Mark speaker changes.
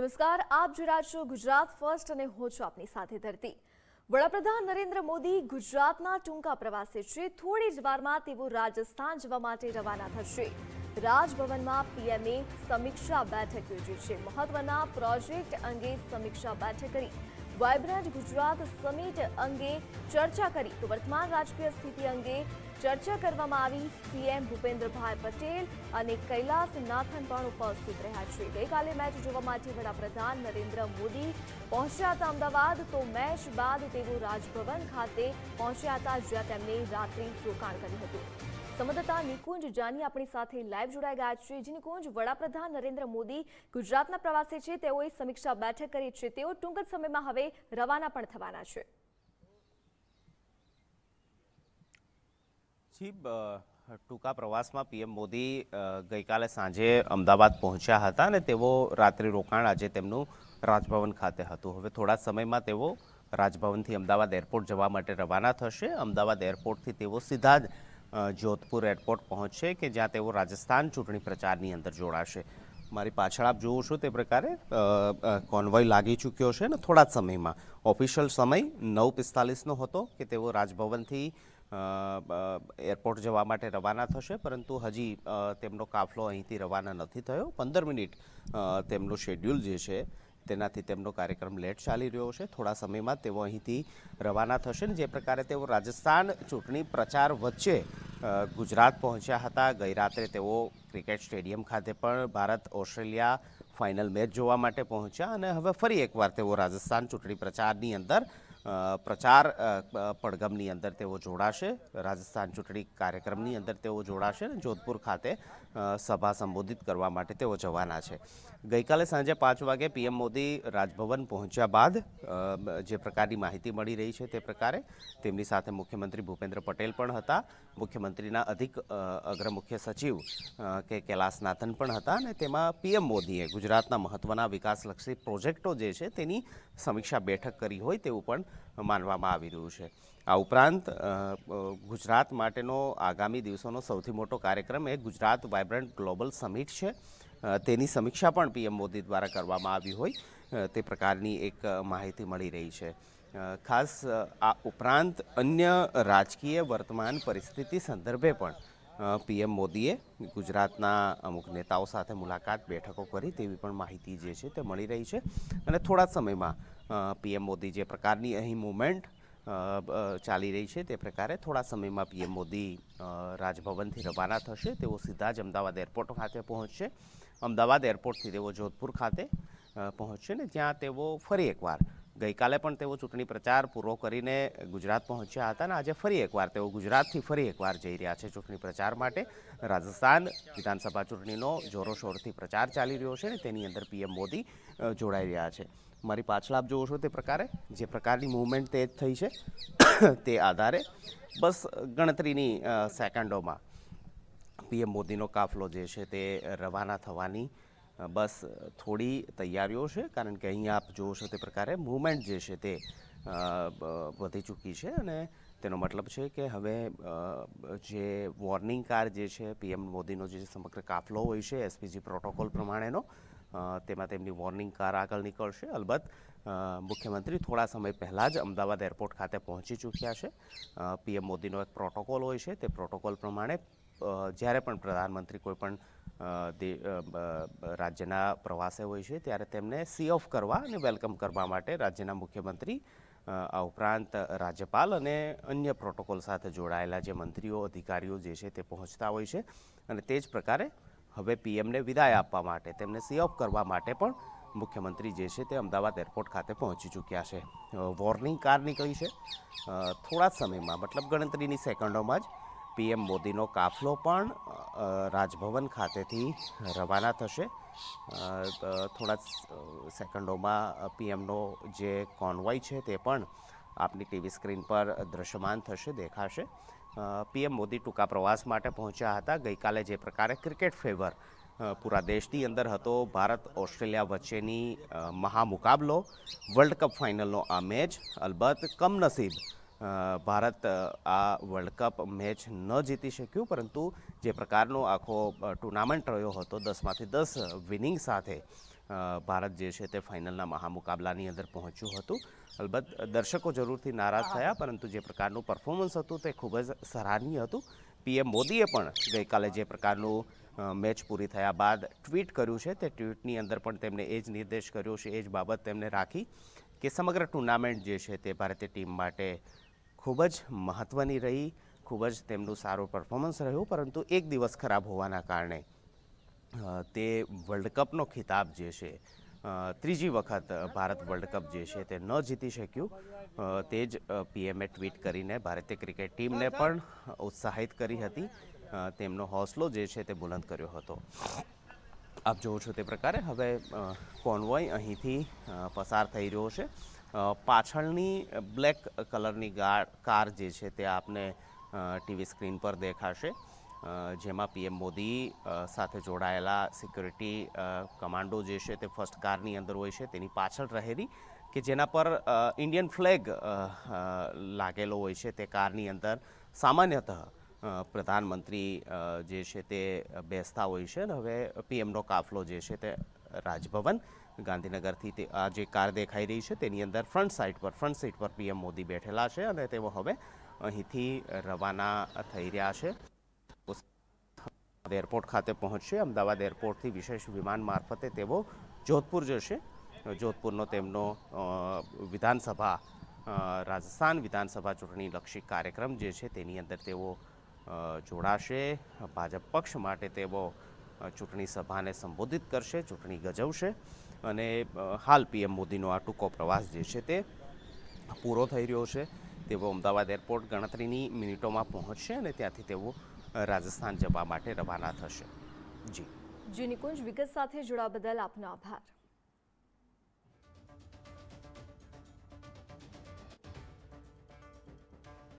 Speaker 1: નમસ્કાર આપ જોઈ છો ગુજરાત ફર્સ્ટ અને હો છો આપની સાથે ધરતી વડાપ્રધાન નરેન્દ્ર મોદી ગુજરાતના ટૂંકા પ્રવાસે છે થોડી જ વારમાં તેઓ રાજસ્થાન જવા માટે રવાના થશે રાજભવનમાં પીએમએ સમીક્ષા બેઠક યોજી છે મહત્વના પ્રોજેક્ટ અંગે સમીક્ષા બેઠક કરી વાયબ્રન્ટ ગુજરાત સમિટ અંગે ચર્ચા કરી તો વર્તમાન રાજકીય સ્થિતિ અંગે ચર્ચા કરવામાં આવી સીએમ ભૂપેન્દ્રભાઈ પટેલ અને કૈલાસનાથન પણ ઉપસ્થિત રહ્યા છે ગઈકાલે મેચ જોવા માટે વડાપ્રધાન નરેન્દ્ર મોદી પહોંચ્યા હતા અમદાવાદ તો મેચ બાદ તેઓ રાજભવન ખાતે પહોંચ્યા હતા જ્યાં તેમણે રાત્રિ રોકાણ કર્યું હતું સંવાદદાતા નિકુંજ જાની આપણી સાથે લાઈવ જોડાઈ ગયા છે જે નિકુંજ વડાપ્રધાન નરેન્દ્ર મોદી ગુજરાતના પ્રવાસે છે તેઓએ સમીક્ષા બેઠક કરી છે તેઓ ટૂંક જ સમયમાં હવે રવાના પણ થવાના છે
Speaker 2: જી ટૂંકા પ્રવાસમાં પીએમ મોદી ગઈકાલે સાંજે અમદાવાદ પહોંચ્યા હતા અને તેઓ રાત્રિ રોકાણ આજે તેમનું રાજભવન ખાતે હતું હવે થોડા સમયમાં તેઓ રાજભવનથી અમદાવાદ એરપોર્ટ જવા માટે રવાના થશે અમદાવાદ એરપોર્ટથી તેઓ સીધા જ જોધપુર એરપોર્ટ પહોંચશે કે જ્યાં તેઓ રાજસ્થાન ચૂંટણી પ્રચારની અંદર જોડાશે મારી પાછળ આપ જુઓ છો તે પ્રકારે કોન્વોય લાગી ચૂક્યો છે અને થોડા જ સમયમાં ઓફિશિયલ સમય નવ પિસ્તાલીસનો હતો કે તેઓ રાજભવનથી એરપોર્ટ જવા માટે રવાના થશે પરંતુ હજી તેમનો કાફલો અહીંથી રવાના નથી થયો પંદર મિનિટ તેમનો શેડ્યુલ જે છે તેનાથી તેમનો કાર્યક્રમ લેટ ચાલી રહ્યો છે થોડા સમયમાં તેઓ અહીંથી રવાના થશે ને જે પ્રકારે તેઓ રાજસ્થાન ચૂંટણી પ્રચાર વચ્ચે ગુજરાત પહોંચ્યા હતા ગઈ રાત્રે તેઓ ક્રિકેટ સ્ટેડિયમ ખાતે પણ ભારત ઓસ્ટ્રેલિયા ફાઇનલ મેચ જોવા માટે પહોંચ્યા અને હવે ફરી એકવાર તેઓ રાજસ્થાન ચૂંટણી પ્રચારની અંદર પ્રચાર પડગમની અંદર તેઓ જોડાશે રાજસ્થાન ચૂંટણી કાર્યક્રમની અંદર તેઓ જોડાશે અને જોધપુર ખાતે સભા સંબોધિત કરવા માટે તેઓ જવાના છે ગઈકાલે સાંજે પાંચ વાગે પીએમ મોદી રાજભવન પહોંચ્યા બાદ જે પ્રકારની માહિતી મળી રહી છે તે પ્રકારે તેમની સાથે મુખ્યમંત્રી ભૂપેન્દ્ર પટેલ પણ હતા મુખ્યમંત્રીના અધિક અગ્ર મુખ્ય સચિવ કે કૈલાસનાથન પણ હતા અને તેમાં પીએમ મોદીએ ગુજરાતના મહત્ત્વના વિકાસલક્ષી પ્રોજેક્ટો જે છે તેની સમીક્ષા બેઠક કરી હોય તેવું પણ માનવામાં આવી રહ્યું છે આ ઉપરાંત ગુજરાત માટેનો આગામી દિવસોનો સૌથી મોટો કાર્યક્રમ એ ગુજરાત વાઇબ્રન્ટ ગ્લોબલ સમિટ છે તેની સમીક્ષા પણ પીએમ મોદી દ્વારા કરવામાં આવી હોય તે પ્રકારની એક માહિતી મળી રહી છે ખાસ આ ઉપરાંત અન્ય રાજકીય વર્તમાન પરિસ્થિતિ સંદર્ભે પણ પીએમ મોદીએ ગુજરાતના અમુક નેતાઓ સાથે મુલાકાત બેઠકો કરી તેવી પણ માહિતી જે છે તે મળી રહી છે અને થોડા સમયમાં પીએમ મોદી જે પ્રકારની અહીં મુવમેન્ટ ચાલી રહી છે તે પ્રકારે થોડા સમયમાં પીએમ મોદી રાજભવનથી રવાના થશે તેઓ સીધા જ અમદાવાદ એરપોર્ટ ખાતે પહોંચશે અમદાવાદ એરપોર્ટથી તેઓ જોધપુર ખાતે પહોંચશે ને જ્યાં તેઓ ફરી એકવાર ગઈકાલે પણ તેઓ ચૂંટણી પ્રચાર પૂરો કરીને ગુજરાત પહોંચ્યા હતા અને આજે ફરી એકવાર તેઓ ગુજરાતથી ફરી એકવાર જઈ રહ્યા છે ચૂંટણી પ્રચાર માટે રાજસ્થાન વિધાનસભા ચૂંટણીનો જોરોશોરથી પ્રચાર ચાલી રહ્યો છે અને તેની અંદર પીએમ મોદી જોડાઈ રહ્યા છે મારી પાછળ આપ જુઓ છો તે પ્રકારે જે પ્રકારની મૂવમેન્ટ તે જ થઈ છે તે આધારે બસ ગણતરીની સેકન્ડોમાં પીએમ મોદીનો કાફલો જે છે તે રવાના થવાની બસ થોડી તૈયારીઓ છે કારણ કે અહીં આપ જોશો તે પ્રકારે મૂવમેન્ટ જે છે તે વધી ચૂકી છે અને તેનો મતલબ છે કે હવે જે વોર્નિંગ કાર જે છે પીએમ મોદીનો જે સમગ્ર કાફલો હોય છે એસપીજી પ્રોટોકોલ પ્રમાણેનો તેમાં તેમની વોર્નિંગ કાર આગળ નીકળશે અલબત્ત મુખ્યમંત્રી થોડા સમય પહેલાં જ અમદાવાદ એરપોર્ટ ખાતે પહોંચી ચૂક્યા છે પીએમ મોદીનો એક પ્રોટોકોલ હોય છે તે પ્રોટોકોલ પ્રમાણે જ્યારે પણ પ્રધાનમંત્રી કોઈ પણ રાજ્યના પ્રવાસે હોય છે ત્યારે તેમને સી ઓફ કરવા અને વેલકમ કરવા માટે રાજ્યના મુખ્યમંત્રી આ ઉપરાંત રાજ્યપાલ અને અન્ય પ્રોટોકોલ સાથે જોડાયેલા જે મંત્રીઓ અધિકારીઓ જે છે તે પહોંચતા હોય છે અને તે જ પ્રકારે હવે પીએમને વિદાય આપવા માટે તેમને સી ઓફ કરવા માટે પણ મુખ્યમંત્રી જે છે તે અમદાવાદ એરપોર્ટ ખાતે પહોંચી ચૂક્યા છે વોર્નિંગ કાર નીકળી છે થોડા સમયમાં મતલબ ગણતરીની સેકન્ડોમાં જ પીએમ મોદીનો કાફલો પણ રાજભવન ખાતેથી રવાના થશે થોડા સેકન્ડોમાં પીએમનો જે કોન્વોય છે તે પણ આપની ટીવી સ્ક્રીન પર દ્રશ્યમાન થશે દેખાશે પીએમ મોદી ટૂંકા પ્રવાસ માટે પહોંચ્યા હતા ગઈકાલે જે પ્રકારે ક્રિકેટ ફેવર પૂરા દેશની અંદર હતો ભારત ઓસ્ટ્રેલિયા વચ્ચેની મહામુકાબલો વર્લ્ડ કપ ફાઇનલનો આ મેચ અલબત્ત કમનસીબ ભારત આ વર્લ્ડ કપ મેચ ન જીતી શક્યું પરંતુ જે પ્રકારનો આખો ટુર્નામેન્ટ રહ્યો હતો દસમાંથી દસ વિનિંગ સાથે ભારત જે છે તે ફાઇનલના મહામુકાબલાની અંદર પહોંચ્યું હતું અલબત્ત દર્શકો જરૂરથી નારાજ થયા પરંતુ જે પ્રકારનું પરફોર્મન્સ હતું તે ખૂબ જ સરાહનીય હતું પીએમ મોદીએ પણ ગઈકાલે જે પ્રકારનું મેચ પૂરી થયા બાદ ટ્વીટ કર્યું છે તે ટ્વીટની અંદર પણ તેમણે એ જ નિર્દેશ કર્યો છે એ જ બાબત તેમણે રાખી કે સમગ્ર ટુર્નામેન્ટ જે છે તે ભારતીય ટીમ માટે ખૂબ જ મહત્ત્વની રહી ખૂબ જ તેમનું સારું પરફોર્મન્સ રહ્યું પરંતુ એક દિવસ ખરાબ હોવાના કારણે તે વર્લ્ડ કપનો ખિતાબ જે છે ત્રીજી વખત ભારત વર્લ્ડ કપ જે છે તે ન જીતી શક્યું તે જ પીએમએ ટ્વીટ કરીને ભારતીય ક્રિકેટ ટીમને પણ ઉત્સાહિત કરી હતી તેમનો હોસલો જે છે તે બુલંદ કર્યો હતો આપ જુઓ છો તે પ્રકારે હવે કોન્વોય અહીંથી પસાર થઈ રહ્યો છે પાછળની બ્લેક કલરની કાર જે છે તે આપને ટીવી સ્ક્રીન પર દેખાશે જેમાં પીએમ મોદી સાથે જોડાયેલા સિક્યુરિટી કમાન્ડો જે છે તે ફર્સ્ટ કારની અંદર હોય છે તેની પાછળ રહેલી કે જેના પર ઇન્ડિયન ફ્લેગ લાગેલો હોય છે તે કારની અંદર સામાન્યત પ્રધાનમંત્રી જે છે તે બેસતા હોય છે અને હવે પીએમનો કાફલો જે છે તે રાજભવન ગાંધીનગરથી તે આ જે કાર દેખાઈ રહી છે તેની અંદર ફ્રન્ટ સાઇડ પર ફ્રન્ટ સીટ પર પીએમ મોદી બેઠેલા છે અને તેઓ હવે અહીંથી રવાના થઈ રહ્યા છે એરપોર્ટ ખાતે પહોંચશે અમદાવાદ એરપોર્ટથી વિશેષ વિમાન મારફતે તેઓ જોધપુર જશે જોધપુરનો તેમનો વિધાનસભા રાજસ્થાન વિધાનસભા ચૂંટણીલક્ષી કાર્યક્રમ જે છે તેની અંદર તેઓ જોડાશે ભાજપ પક્ષ માટે તેઓ ચૂંટણી સભાને સંબોધિત કરશે ચૂંટણી ગજવશે અને હાલ પીએમ મોદીનો આ ટૂંકો પ્રવાસ જે છે તે પૂરો થઈ રહ્યો છે તેઓ અમદાવાદ એરપોર્ટ ગણતરીની મિનિટોમાં પહોંચશે અને ત્યાંથી તેઓ રાજસ્થાન જવા માટે રવાના થશે જી
Speaker 1: જી નિકુંજ વિગત સાથે જોડા બદલ આપનો આભાર